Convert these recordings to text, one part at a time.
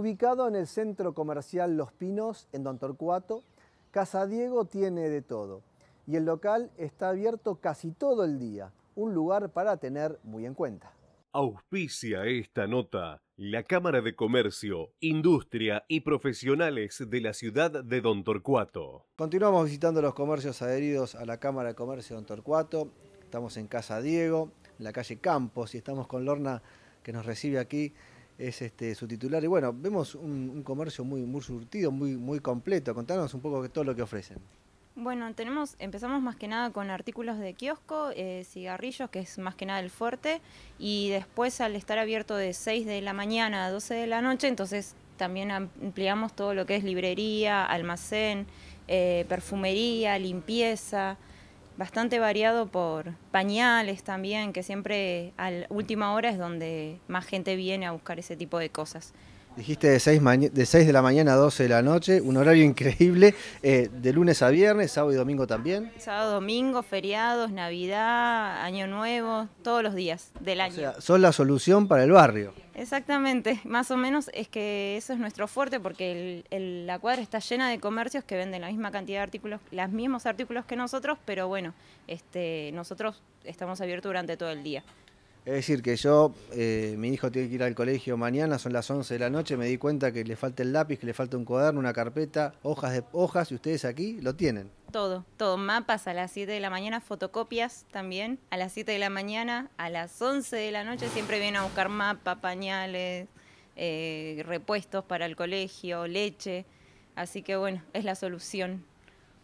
Ubicado en el centro comercial Los Pinos, en Don Torcuato, Casa Diego tiene de todo y el local está abierto casi todo el día, un lugar para tener muy en cuenta. Auspicia esta nota la Cámara de Comercio, Industria y Profesionales de la ciudad de Don Torcuato. Continuamos visitando los comercios adheridos a la Cámara de Comercio de Don Torcuato. Estamos en Casa Diego, en la calle Campos, y estamos con Lorna que nos recibe aquí es este, su titular. Y bueno, vemos un, comercio muy, muy surtido, muy, muy completo. Contanos un poco todo lo que ofrecen. Bueno, tenemos, empezamos más que nada con artículos de kiosco, eh, cigarrillos, que es más que nada el fuerte, y después al estar abierto de 6 de la mañana a 12 de la noche, entonces también ampliamos todo lo que es librería, almacén, eh, perfumería, limpieza, bastante variado por pañales también, que siempre a última hora es donde más gente viene a buscar ese tipo de cosas. Dijiste de 6, de de la mañana a 12 de la noche, un horario increíble, eh, de lunes a viernes, sábado y domingo también. Sábado, domingo, feriados, Navidad, Año Nuevo, todos los días del año. O sea, son la solución para el barrio. Exactamente, más o menos es que eso es nuestro fuerte porque la cuadra está llena de comercios que venden la misma cantidad de artículos, los mismos artículos que nosotros, pero bueno, este, nosotros estamos abiertos durante todo el día. Es decir, que yo, eh, mi hijo tiene que ir al colegio mañana, son las 11 de la noche, me di cuenta que le falta el lápiz, que le falta un cuaderno, una carpeta, hojas de hojas, y ustedes aquí lo tienen. Todo, todo, mapas a las 7 de la mañana, fotocopias también, a las 7 de la mañana, a las 11 de la noche siempre vienen a buscar mapa, pañales, eh, repuestos para el colegio, leche, así que bueno, es la solución.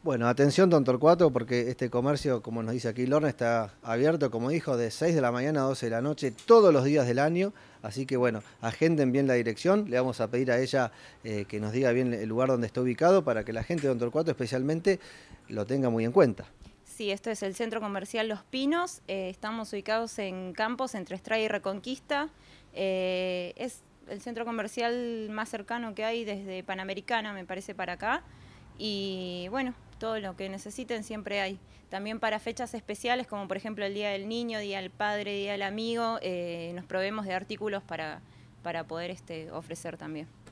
Bueno, atención, don Torcuato, porque este comercio, como nos dice aquí Lorna, está abierto, como dijo, de 6 de la mañana a 12 de la noche, todos los días del año. Así que, bueno, agenden bien la dirección. Le vamos a pedir a ella eh, que nos diga bien el lugar donde está ubicado para que la gente de don Torcuato, especialmente, lo tenga muy en cuenta. Sí, esto es el Centro Comercial Los Pinos. Eh, estamos ubicados en Campos, entre Estrada y Reconquista. Eh, es el centro comercial más cercano que hay desde Panamericana, me parece, para acá. Y bueno, todo lo que necesiten siempre hay. También para fechas especiales, como por ejemplo el Día del Niño, Día del Padre, Día del Amigo, eh, nos proveemos de artículos para, para poder este, ofrecer también.